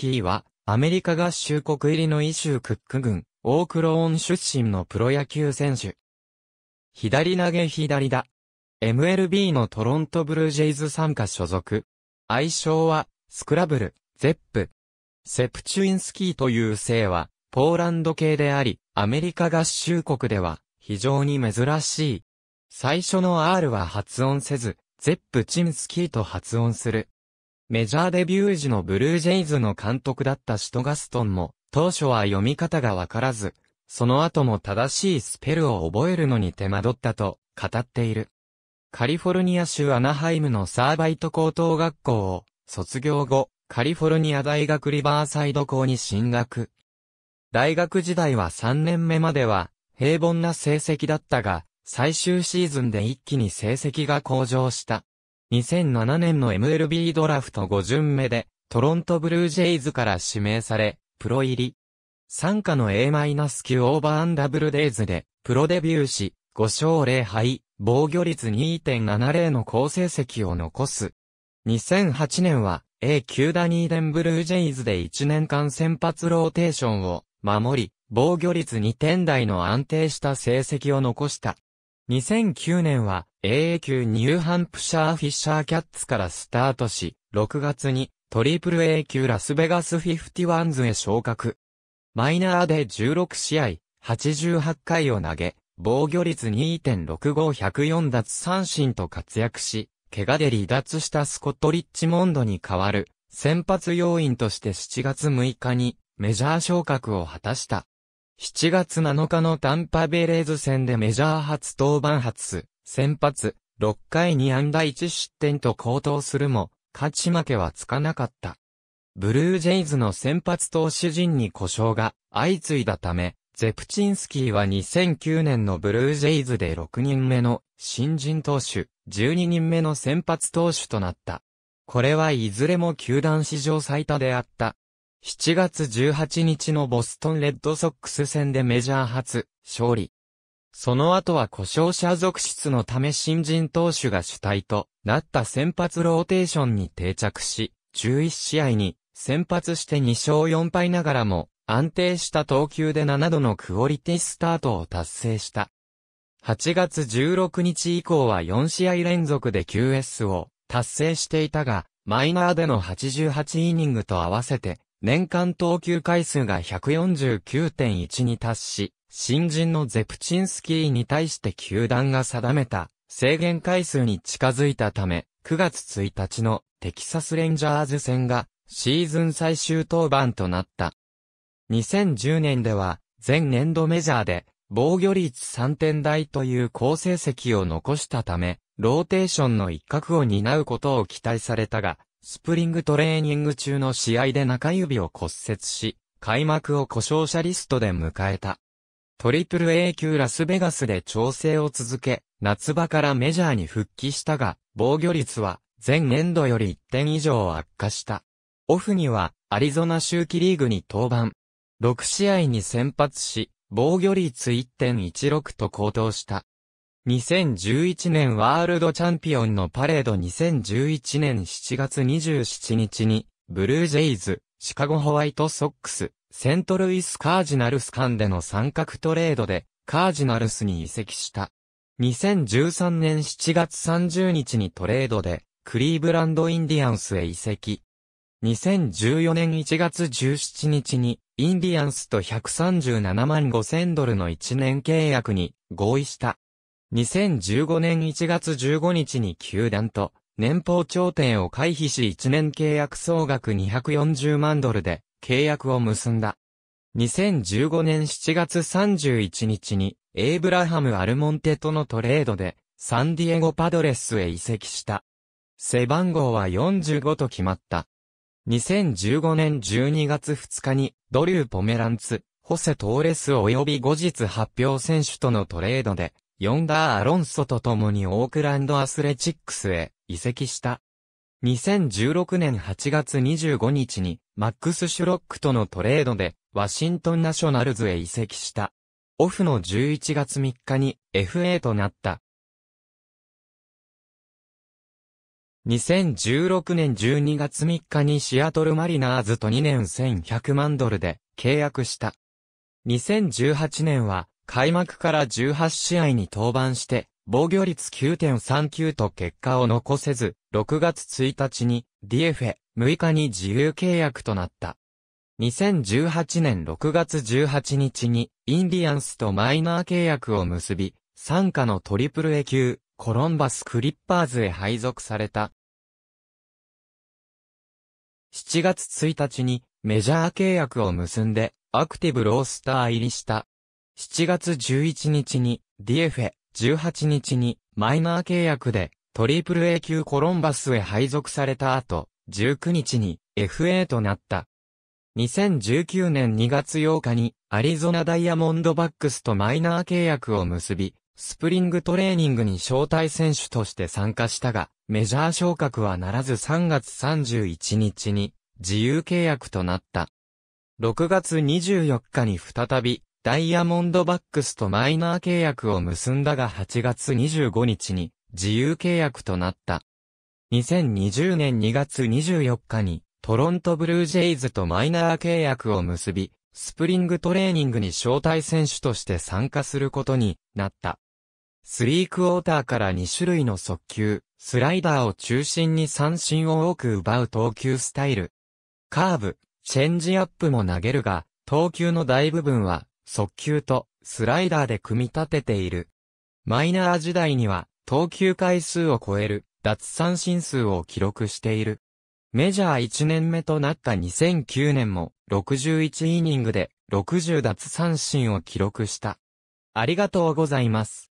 キーは、アメリカ合衆国入りのイシュークック軍、オークローン出身のプロ野球選手。左投げ左だ。MLB のトロントブルージェイズ参加所属。愛称は、スクラブル、ゼップ。セプチュインスキーという姓は、ポーランド系であり、アメリカ合衆国では、非常に珍しい。最初の R は発音せず、ゼップチンスキーと発音する。メジャーデビュー時のブルージェイズの監督だったシトガストンも、当初は読み方がわからず、その後も正しいスペルを覚えるのに手間取ったと語っている。カリフォルニア州アナハイムのサーバイト高等学校を卒業後、カリフォルニア大学リバーサイド校に進学。大学時代は3年目までは平凡な成績だったが、最終シーズンで一気に成績が向上した。2007年の MLB ドラフト5巡目で、トロントブルージェイズから指名され、プロ入り。参加の a q オーバーダブルデイズで、プロデビューし、5勝0敗、防御率2.70の好成績を残す。2008年は、A 級ダニーデンブルージェイズで1年間先発ローテーションを守り、防御率2点台の安定した成績を残した。2009年は AA 級ニューハンプシャーフィッシャーキャッツからスタートし、6月にトリプル A 級ラスベガスフィフティワンズへ昇格。マイナーで16試合、88回を投げ、防御率2.65104奪三振と活躍し、怪我で離脱したスコット・リッチモンドに代わる、先発要員として7月6日にメジャー昇格を果たした。7月7日のタンパベレーズ戦でメジャー初登板初、先発、6回に安打1失点と高騰するも、勝ち負けはつかなかった。ブルージェイズの先発投手陣に故障が相次いだため、ゼプチンスキーは2009年のブルージェイズで6人目の新人投手、12人目の先発投手となった。これはいずれも球団史上最多であった。7月18日のボストンレッドソックス戦でメジャー初勝利。その後は故障者続出のため新人投手が主体となった先発ローテーションに定着し、11試合に先発して2勝4敗ながらも安定した投球で7度のクオリティスタートを達成した。8月16日以降は4試合連続で QS を達成していたが、マイナーでの88イニングと合わせて年間投球回数が149.1に達し、新人のゼプチンスキーに対して球団が定めた制限回数に近づいたため、9月1日のテキサスレンジャーズ戦がシーズン最終登板となった。2010年では前年度メジャーで防御率3点台という好成績を残したため、ローテーションの一角を担うことを期待されたが、スプリングトレーニング中の試合で中指を骨折し、開幕を故障者リストで迎えた。トリプル A 級ラスベガスで調整を続け、夏場からメジャーに復帰したが、防御率は前年度より1点以上悪化した。オフにはアリゾナ周期リーグに登板。6試合に先発し、防御率1.16と高騰した。2011年ワールドチャンピオンのパレード2011年7月27日に、ブルージェイズ、シカゴホワイトソックス、セントルイスカージナルス間での三角トレードで、カージナルスに移籍した。2013年7月30日にトレードで、クリーブランドインディアンスへ移籍。2014年1月17日に、インディアンスと137万5千ドルの1年契約に合意した。2015年1月15日に球団と年俸調停を回避し1年契約総額240万ドルで契約を結んだ。2015年7月31日にエイブラハム・アルモンテとのトレードでサンディエゴパドレスへ移籍した。背番号は45と決まった。2015年12月2日にドリュー・ポメランツ、ホセ・トーレス及び後日発表選手とのトレードでヨンダー・アロンソと共にオークランドアスレチックスへ移籍した。2016年8月25日にマックス・シュロックとのトレードでワシントン・ナショナルズへ移籍した。オフの11月3日に FA となった。2016年12月3日にシアトルマリナーズと2年1100万ドルで契約した。2018年は開幕から18試合に登板して、防御率9.39と結果を残せず、6月1日に DFA、6日に自由契約となった。2018年6月18日に、インディアンスとマイナー契約を結び、参加のトリプル A 級、コロンバス・クリッパーズへ配属された。7月1日にメジャー契約を結んでアクティブロースター入りした。7月11日に DFA、18日にマイナー契約でトリプル A 級コロンバスへ配属された後、19日に FA となった。2019年2月8日にアリゾナダイヤモンドバックスとマイナー契約を結び、スプリングトレーニングに招待選手として参加したが、メジャー昇格はならず3月31日に自由契約となった。6月24日に再びダイヤモンドバックスとマイナー契約を結んだが8月25日に自由契約となった。2020年2月24日にトロントブルージェイズとマイナー契約を結び、スプリングトレーニングに招待選手として参加することになった。スリークォーターから2種類の速球、スライダーを中心に三振を多く奪う投球スタイル。カーブ、チェンジアップも投げるが、投球の大部分は速球とスライダーで組み立てている。マイナー時代には、投球回数を超える脱三振数を記録している。メジャー1年目となった2009年も61イニングで60奪三振を記録した。ありがとうございます。